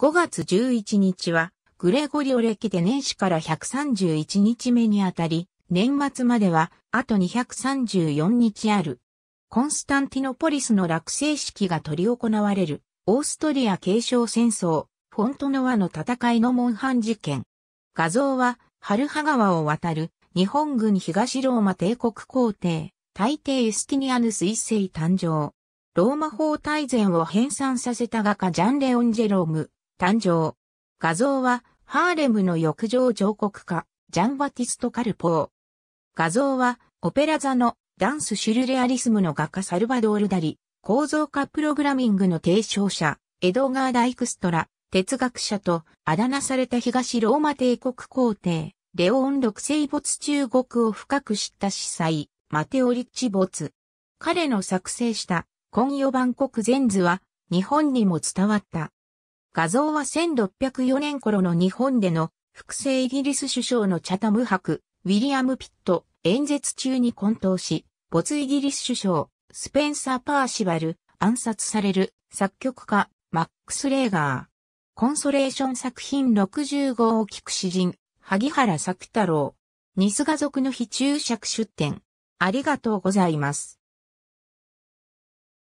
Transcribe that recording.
5月11日は、グレゴリオ歴で年始から131日目にあたり、年末までは、あと234日ある。コンスタンティノポリスの落成式が執り行われる、オーストリア継承戦争、フォントノワの戦いのモンハン事件。画像は、ハルハ川を渡る、日本軍東ローマ帝国皇帝、大帝エスティニアヌス一世誕生。ローマ法大全を編纂させた画家ジャン・レオン・ジェローム、誕生。画像は、ハーレムの浴場彫刻家、ジャンバティスト・カルポー。画像は、オペラ座のダンスシュルレアリスムの画家サルバドール・ダリ、構造化プログラミングの提唱者、エドガー・ダイクストラ、哲学者と、あだ名された東ローマ帝国皇帝、レオン六世没中国を深く知った司祭、マテオリッチ没。彼の作成した、今夜万国全図は、日本にも伝わった。画像は1604年頃の日本での複製イギリス首相のチャタム博、ウィリアム・ピット、演説中に混沌し、没イギリス首相、スペンサー・パーシバル、暗殺される、作曲家、マックス・レーガー。コンソレーション作品6 5を聞く詩人、萩原作太郎。ニス画族の非注釈出展。ありがとうございます。